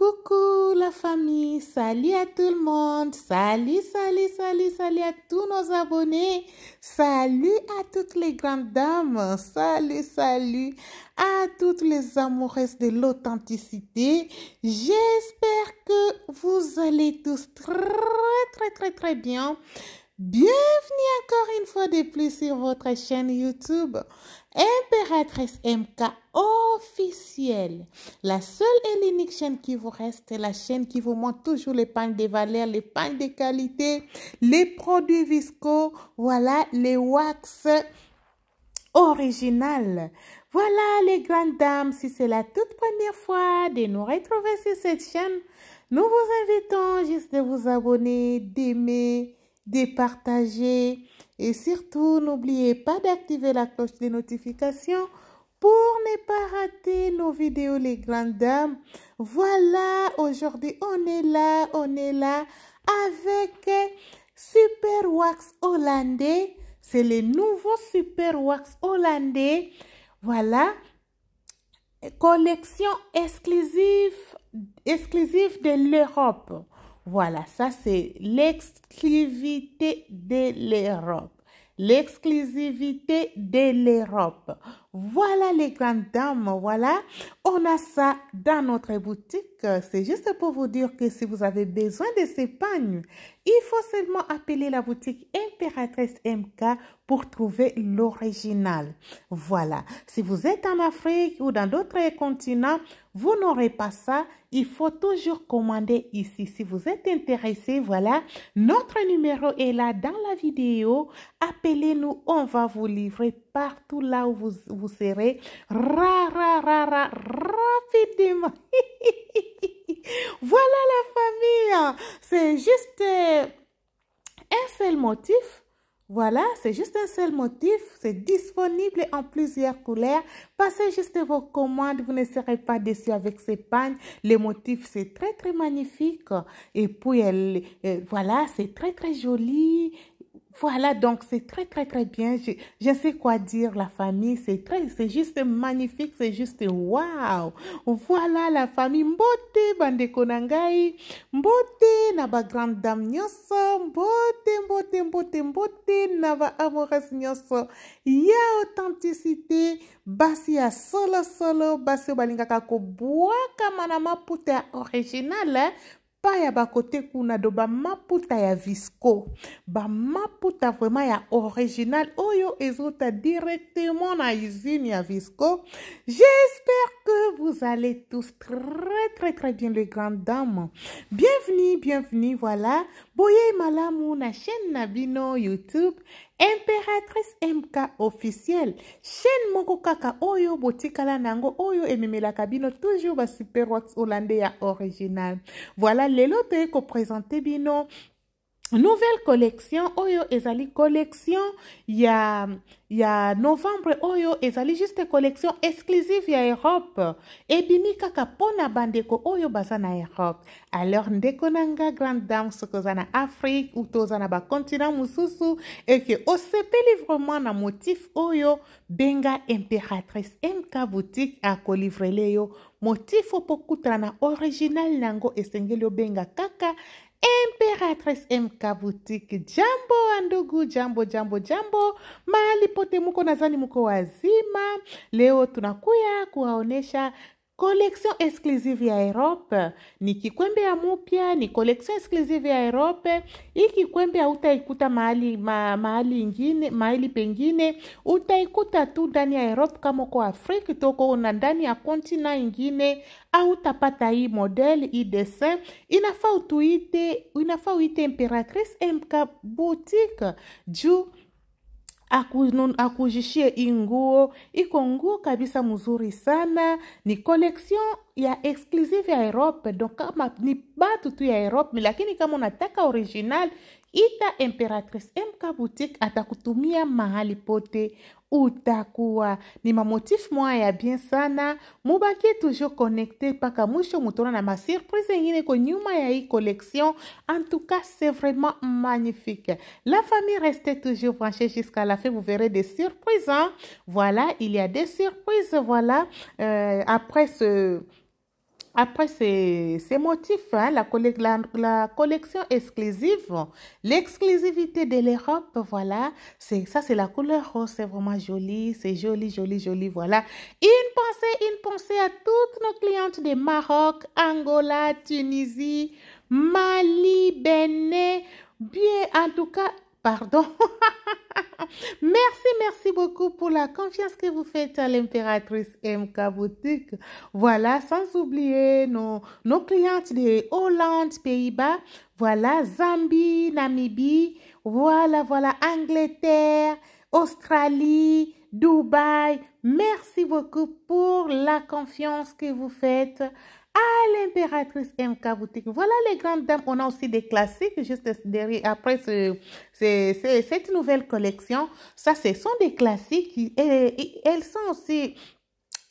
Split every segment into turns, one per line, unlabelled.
Coucou la famille, salut à tout le monde, salut, salut, salut, salut à tous nos abonnés, salut à toutes les grandes dames, salut, salut à toutes les amoureuses de l'authenticité. J'espère que vous allez tous très, très, très, très bien. Bienvenue encore une fois de plus sur votre chaîne YouTube Impératrice MK officielle. La seule et l'unique chaîne qui vous reste, la chaîne qui vous montre toujours les pagnes de valeur, les pagnes de qualité, les produits viscaux, voilà les wax originales, Voilà les grandes dames, si c'est la toute première fois de nous retrouver sur cette chaîne, nous vous invitons juste de vous abonner, d'aimer, de partager et surtout n'oubliez pas d'activer la cloche des notifications pour ne pas rater nos vidéos les grandes dames. Voilà, aujourd'hui on est là, on est là avec Super Wax hollandais. C'est le nouveau Super Wax hollandais. Voilà, collection exclusive, exclusive de l'Europe. Voilà, ça c'est l'exclusivité de l'Europe. L'exclusivité de l'Europe. Voilà les grandes dames, voilà. On a ça dans notre boutique. C'est juste pour vous dire que si vous avez besoin de ces pagnes, il faut seulement appeler la boutique Impératrice MK pour trouver l'original. Voilà. Si vous êtes en Afrique ou dans d'autres continents, vous n'aurez pas ça. Il faut toujours commander ici. Si vous êtes intéressé, voilà. Notre numéro est là dans la vidéo. Appelez-nous, on va vous livrer partout là où vous, vous serez. Ra, ra, rapidement. voilà la famille. C'est juste euh, un seul motif. Voilà, c'est juste un seul motif. C'est disponible en plusieurs couleurs. Passez juste vos commandes, vous ne serez pas déçus avec ces pagnes. Les motifs, c'est très, très magnifique. Et puis, elle, euh, voilà, c'est très, très joli. Voilà, donc c'est très, très, très bien. Je, je, sais quoi dire, la famille, c'est très, c'est juste magnifique, c'est juste wow. Voilà la famille Mbote, Bande Konangai, Mbote, Naba Grande Dame Nyoso, Mbote, Mbote, Mbote, Mbote, Naba Amores Nyoso. Il y a authenticité, basi solo solo, basi balinga ko bwaka manama puta original, hein bah ya bakote kuna do maputa ya visco maputa vraiment ya original oyo ezota directement na usine ya visco j'espère que vous allez tous très très très bien les grandes dames bienvenue bienvenue voilà boye malamu na chaîne n'abino youtube impératrice mk officielle chaîne moko kaka oyo boutique la nango oyo la kabino toujours super holande ya original voilà lelo que présenter bino nouvelle collection oyo ezali collection ya ya novembre oyo ezali juste collection exclusive ya europe ebimi kaka mpona bandeko oyo baza na europe alors ndeko na nga grande dame soki oza na afrique ou toza na bacontinent mosusu eke osepeli vraiment na motif oyo benga impératrice mk boutique akolivrele yo motif opo okutana na original na yango esengeli obenga kaka Imperatrice MK Boutique. Jambo ndugu, jambo jambo jambo, mahali pote muko, nadhani muko wazima. Leo tunakuya kuwaonesha collection exclusive ya Europe ni kikwembe ya mupya, ni collection exclusive ya Europe. Hii kikwembe hautaikuta mahali ma, mahali ingine mahali pengine, utaikuta tu ndani ya Europe. Kama uko Afrika toko na ndani ya kontina ingine au utapata hii model hii dessin. Inafaa utuite, inafaa uite Imperatrice MK Boutique juu akunun, akujishie hii nguo iko nguo kabisa mzuri sana ni collection ya exclusive ya Europe donc kama ni batu tu ya Europe lakini kama unataka original ita Imperatrice MK Boutique atakutumia mahali pote utakuwa ni mamotifu motif ya bien sana est toujours connecté mpaka mwisho mutona na masurprise engine nyuma ya collection en tout cas c'est vraiment magnifique la famille reste toujours branchée jusqu'à la fin vous verrez des surprises hein. voilà il y a des surprises voilà euh, après ce après ces, ces motifs, hein, la, la, collection exclusive, l'exclusivité de l'Europe, voilà, c'est ça, c'est la couleur rose, c'est vraiment joli, c'est joli, joli, joli, voilà. Une pensée, une pensée à toutes nos clientes de Maroc, Angola, Tunisie, Mali, Bénin, bien, en tout cas, Pardon. merci, merci beaucoup pour la confiance que vous faites à l'impératrice MK Boutique. Voilà, sans oublier nos, nos clientes de Hollande, Pays-Bas. Voilà, Zambie, Namibie. Voilà, voilà, Angleterre, Australie, Dubaï. Merci beaucoup pour la confiance que vous faites à l'impératrice MK Boutique. Voilà les grandes dames. On a aussi des classiques juste derrière. Après, cette nouvelle collection. Ça, ce sont des classiques. Et, elles sont aussi,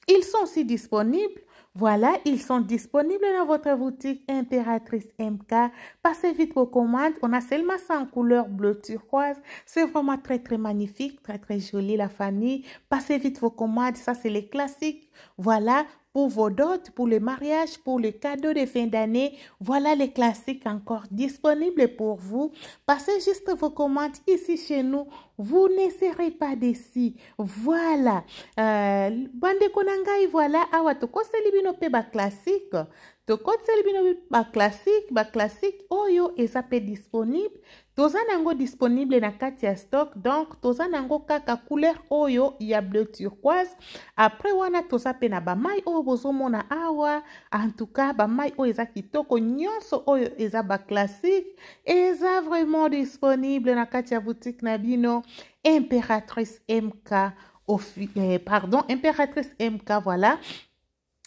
ils sont aussi disponibles. Voilà, ils sont disponibles dans votre boutique Impératrice MK. Passez vite vos commandes. On a seulement ça en couleur bleu turquoise. C'est vraiment très, très magnifique, très, très joli la famille. Passez vite vos commandes. Ça, c'est les classiques. Voilà, pour vos dots, pour le mariage, pour le cadeau de fin d'année. Voilà les classiques encore disponibles pour vous. Passez juste vos commandes ici chez nous. Vous ne pas d'ici. Voilà. Euh, Bande Konangaï, voilà. Awa tokoseli binopé peba classique to kotiseli bino baclassike classique, oyo eza est disponible toza na disponible na quatre stock donc toza na couleur kaka il y a bleu turquoise après wana toza mpe na bamai oyo mona awa en tout cas bamai oyo eza kitoko nyonso oyo eza classique. eza vraiment disponible na quatre boutique na bino impératrice mk eh, pardon impératrice mk voilà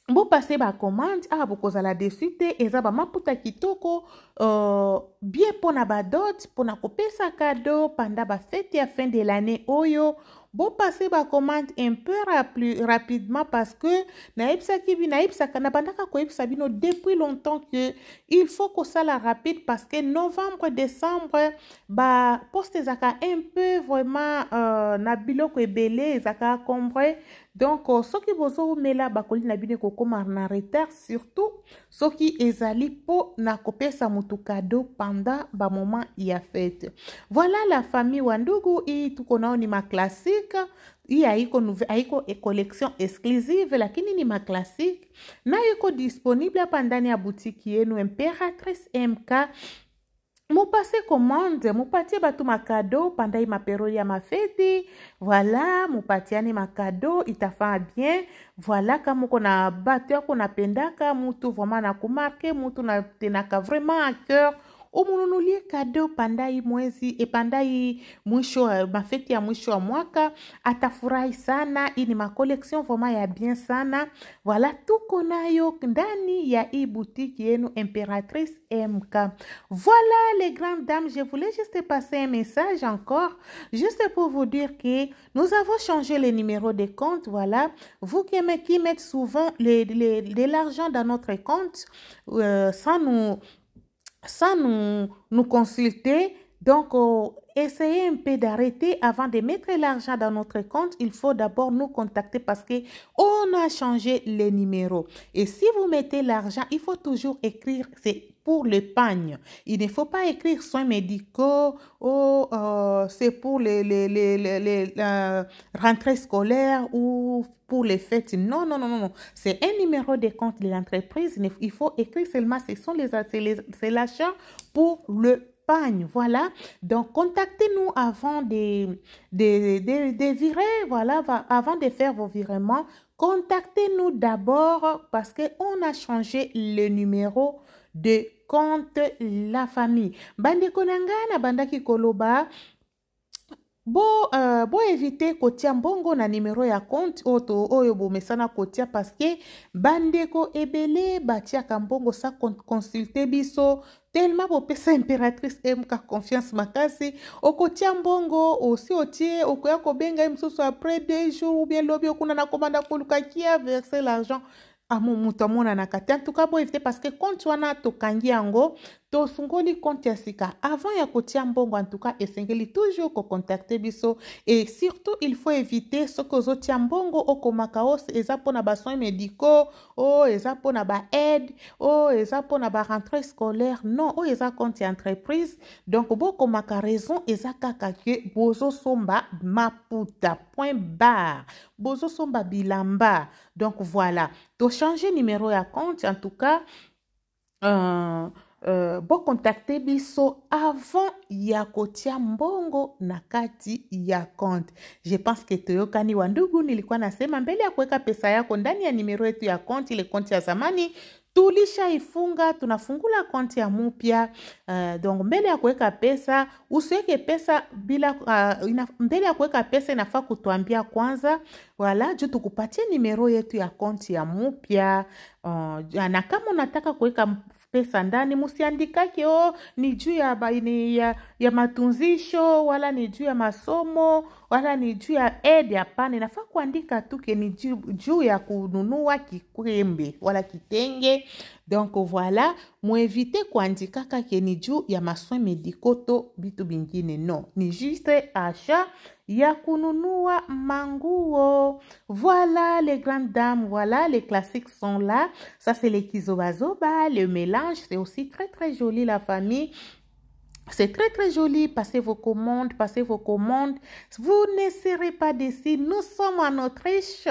bopase bacommande awa bokozala desu te eza bamaputa kitoko uh, bien mpona badote mpona kopesa kado panda bafete ya fin de lannée oyo bopase bacommande un peu raplu, rapidement parce que nayebisaki bi nayebisaka nabandaka koyebisa bino depuis longtemps que il faut kosala rapide parce que novembre décembre baposte ezaka un peu vraiment uh, na biloko ebele ezaka combre donc euh, soki bozomela bakoli na bakolina ekokóma na retard surtout qui ezali pour sa motu cadeau pendant y ya fête. voilà la famille wandugu hii tuko nao ni classique. Il y aiko e collection exclusive la ni classique. Na iko disponible pendant la boutique, qui yenu Imperatrice MK mopase commande mopatie bato makado panda ye maperoli ya mafeti voila mopatiani makado itafaa bien voila ka moko na bato yako napendaka mutu vraiment nakomarke mutu natenaka vraiment a cœur umnunulie kado cadeau hii mwezi et panda mwisho mafeti ya mwisho wa mwaka, atafurahi sana. Hii ni collection voma ya bien sana, qu'on tuko yo ndani ya hii boutique yenu Imperatrice MK. Voilà les grandes dames, je voulais juste passer un message encore, juste pour vous dire que nous avons changé les numéros de compte. Voilà, vous qui, aimez, qui mettez souvent les, les, l'argent dans notre compte euh, sans nous sans nous, nous consulter. Donc, euh, essayez un peu d'arrêter avant de mettre l'argent dans notre compte. Il faut d'abord nous contacter parce que on a changé les numéros. Et si vous mettez l'argent, il faut toujours écrire c'est pour pagne. Il ne faut pas écrire soins médicaux ou oh, euh, c'est pour les, les, les, les, euh, rentrées scolaires ou les fêtes. Non, non, non, non, C'est un numéro de compte de l'entreprise. Il faut écrire seulement ce sont les, c'est l'achat pour le pagne. Voilà. Donc, contactez-nous avant des des de, voilà, avant de faire vos virements. Contactez-nous d'abord parce que on a changé le numéro de compte la famille. Bande Konanga, Bandaki Koloba. bo, uh, boevite kotia mbongo na nimero ya compte oyo to oyo bomesana kotia parceke bandeko ebele batiaka mbongo sa consulte biso telema bopesa impératrice eh, mka confiance makasi okotia mbongo osi otie okoya kobenga ye mosusu après deux jours ou bien lobi okuna na komanda koluka kia verse l'argent moto amonanaka te antuka boyeve te parceke compte wana tokangi yango to fungoli compte ya avant ya kotia mbongo en tout cas et esengeli toujours kocontacte biso et surtout il faut éviter soki ozotia mbongo okomaka o eza ba soins médicaux o eza ba aide, o eza ba rentrée scolaire non o oh, eza compte ya entreprise donc bokomaka raison eza kaka ke bozosomba maputa point barre bozosomba bilamba donc voilà changer numéro ya compte en tout cas euh, euh, bo contacter biso avant ya kotia mbongo na kati ya compte je pense ke toyokani wa ndugu nilikuwa nasema mbele ya kuweka pesa yako ndani ya nimero yetu ya compte ile compte ya zamani tulishaifunga tunafungula konti ya mupya uh, donc mbele ya kuweka pesa usiweke pesa bila uh, ina, mbele ya kuweka pesa inafaa kutuambia kwanza wala juu tukupatie nimero yetu ya konti ya mupya uh, na kama unataka kuweka pesa ndani musiandikake o oh, ni juu ya, baini ya, ya matunzisho wala ni juu ya masomo wala ni juu ya ede hapana inafaa kuandika tuke ni juu ya kununua kikwembe wala kitenge donc voilà muevite kuandika kake ni juu ya masoin medikoto bitu bingine no ni juste achat YAKUNUNUA manguo. Voilà les grandes dames, voilà les classiques sont là. Ça c'est les kizobazoba, le mélange, c'est aussi très très joli la famille. C'est très très joli, passez vos commandes, passez vos commandes. Vous ne serez pas d'ici, Nous sommes en Autriche,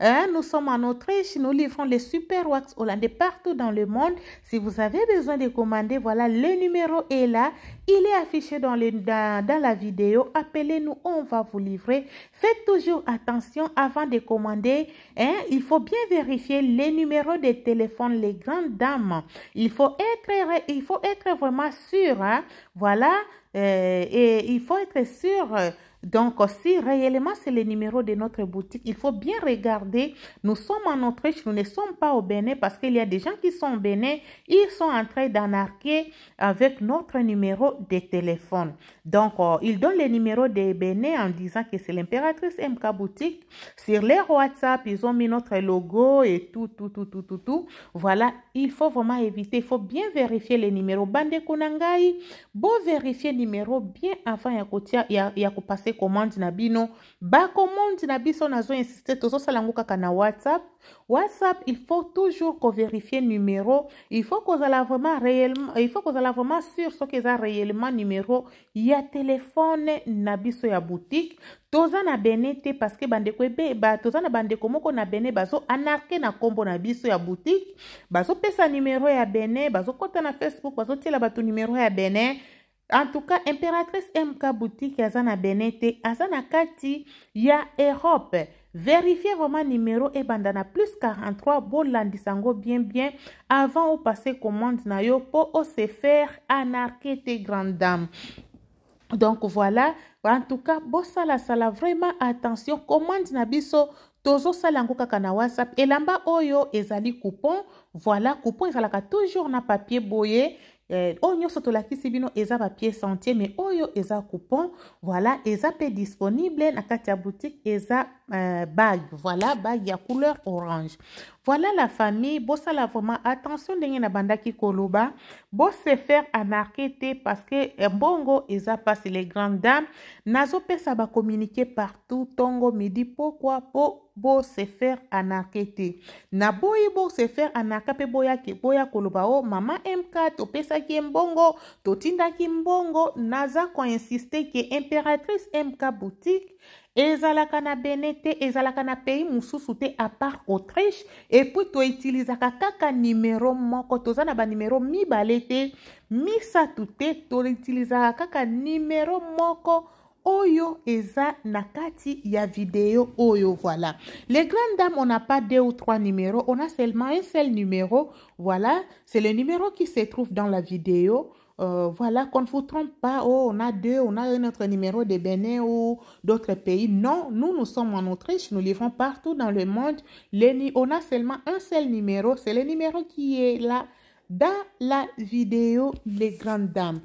hein. nous sommes en Autriche, nous livrons les super wax hollandais partout dans le monde. Si vous avez besoin de commander, voilà, le numéro est là. Il est affiché dans, dans, la vidéo. Appelez-nous, on va vous livrer. Faites toujours attention avant de commander. Hein. Il faut bien vérifier les numéros de téléphone, les grandes dames. Il faut être, il faut être vraiment sûr. Hein. Voilà. Euh, et il faut être sûr. Euh, donc, si réellement c'est le numéro de notre boutique, il faut bien regarder. Nous sommes en Autriche, nous ne sommes pas au Bénin parce qu'il y a des gens qui sont au Bénin. Ils sont en train d'anarquer avec notre numéro de téléphone. Donc, euh, ils donnent le numéro de Bénin en disant que c'est l'impératrice MK Boutique. Sur les WhatsApp, ils ont mis notre logo et tout, tout, tout, tout, tout, tout. Voilà, il faut vraiment éviter. Il faut bien vérifier les numéros. Bande Kunangai, bon vérifier numéro bien avant Yakutia, passer baporte commande na bino bacommande na biso nazoinsiste tozosala yango kaka na whatsapp whatsapp il faut toujours koverifie numero il faut kozala vraiment réellement il faut kozala vraiment sur soki eza réellement numero ya telefone na biso ya boutique toza na bene te parceke bandeko ebeba toza na bandeko moko na bene bazoanarke na nkombo na biso ya boutique bazopesa numero ya bene bazokɔta na facebook bazotiela bato numero ya bene En tout cas, impératrice mk boutique Azana Benete, Azana kati ya Europe. Vérifiez vraiment numéro et bandana plus 43 Bon landisango bien bien avant passer commande na yo pour se faire anarquer tes grandes dames. donc voilà en tout cas sala, vraiment attention commande na biso tozo salango kaka na whatsapp elamba oyo ezali coupon voilà coupon ezalaka toujours na papier boye eh, oyo nyonso tolakisi bino eza bapiece entier me oyo eza coupon voilà eza mpe disponible na kati ya boutique eza euh, bague. Voilà, bague à couleur orange. Voilà la famille. l'a vraiment attention bande bandaki koloba. coloba, se faire anarquer parce que ils passe les grandes dames. Nazo pesa ba communiquer partout. Tongo me dit pourquoi pour se faire anarquer Na boyi se faire anarché boya ke boya koloba o oh, mama MK to pesa ki mbongo to tinda ki mbongo naza ko insisté que impératrice MK boutique ezalaka na bene te ezalaka na pays mosusu te part autriche epui toitilizaka kaka numéro moko toza na banimero mibale te misato te toitilizaka kaka numéro moko oyo eza na kati ya vidéo oyo voilà les grandes dames on n'a pas deux ou trois numéros on a seulement un seul numéro voilà c'est le numéro qui se trouve dans la vidéo euh, voilà, qu'on ne vous trompe pas, oh, on a deux, on a un autre numéro de Bénin ou d'autres pays. Non, nous, nous sommes en Autriche, nous livrons partout dans le monde. Les, on a seulement un seul numéro, c'est le numéro qui est là dans la vidéo Les Grandes Dames.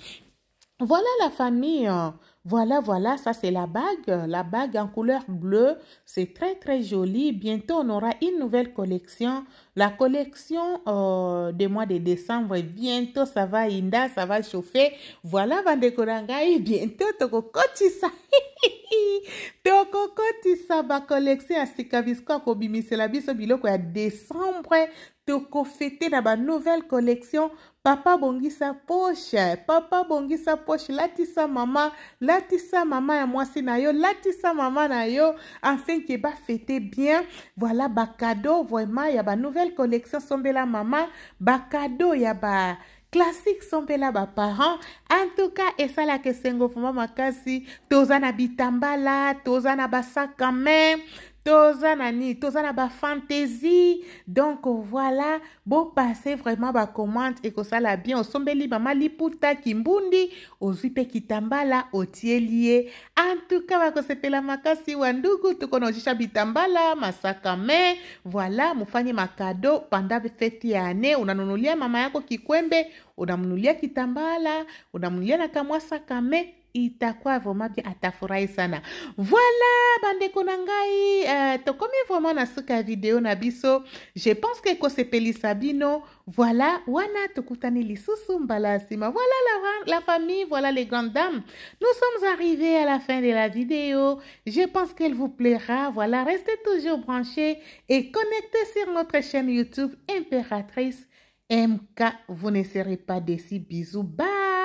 Voilà la famille. Hein. Voilà, voilà, ça c'est la bague. La bague en couleur bleue. C'est très, très joli. Bientôt, on aura une nouvelle collection. La collection euh, des mois de décembre. Bientôt, ça va Inda, ça va chauffer. Voilà, et Bientôt, Tokokotisa. ça va collection à Sikavisko, Kobimi, c'est la biso biloko à décembre fete na nouvelle collection papa bongisa poche. papa bongisa poche latisa mama latisa mama ya mwasi na yo latisa mama na yo afin ke fete bien voilà cadeau vraiment ya nouvelle collection la mama bacado ya ba classique sombela parents en tout cas ça esalaka esengo vraimen makasi toza na la, toza na même toza nani, toza na bafantasi donc voilà passe vraiment et ça la bien sombeli, mama liputa kimbundi ozwi mpe kitambala otieli ye antuka bakosepela makasi wandugu tokona jisha bitambala masaka me voilà mofanye makado panda feti ya ane unanunulia mama yako kikwembe unamunulia kitambala unamunulia na kamwasa sakame quoi vraiment atafurahi sana voilà bande na euh, tokomi vraiment na suka na biso je pense que c'est peli Sabino. voilà wana tokutani lisusu voilà la, la famille voilà les grandes dames nous sommes arrivés à la fin de la vidéo je pense qu'elle vous plaira voilà restez toujours branchés et connectés sur notre chaîne youtube impératrice mk vous ne serez pas déçus bisous bye